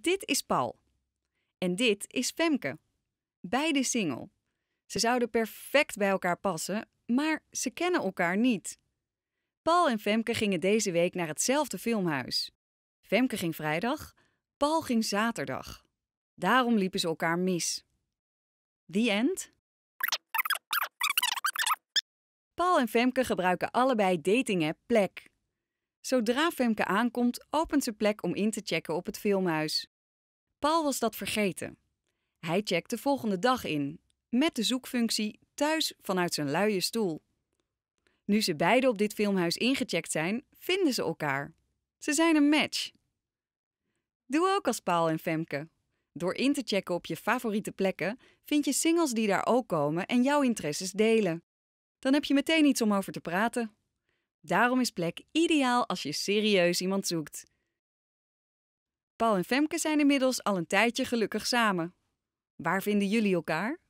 Dit is Paul. En dit is Femke. Beide single. Ze zouden perfect bij elkaar passen, maar ze kennen elkaar niet. Paul en Femke gingen deze week naar hetzelfde filmhuis. Femke ging vrijdag, Paul ging zaterdag. Daarom liepen ze elkaar mis. The end? Paul en Femke gebruiken allebei dating app Plek. Zodra Femke aankomt, opent ze plek om in te checken op het filmhuis. Paul was dat vergeten. Hij checkt de volgende dag in, met de zoekfunctie thuis vanuit zijn luie stoel. Nu ze beiden op dit filmhuis ingecheckt zijn, vinden ze elkaar. Ze zijn een match. Doe ook als Paul en Femke. Door in te checken op je favoriete plekken, vind je singles die daar ook komen en jouw interesses delen. Dan heb je meteen iets om over te praten. Daarom is plek ideaal als je serieus iemand zoekt. Paul en Femke zijn inmiddels al een tijdje gelukkig samen. Waar vinden jullie elkaar?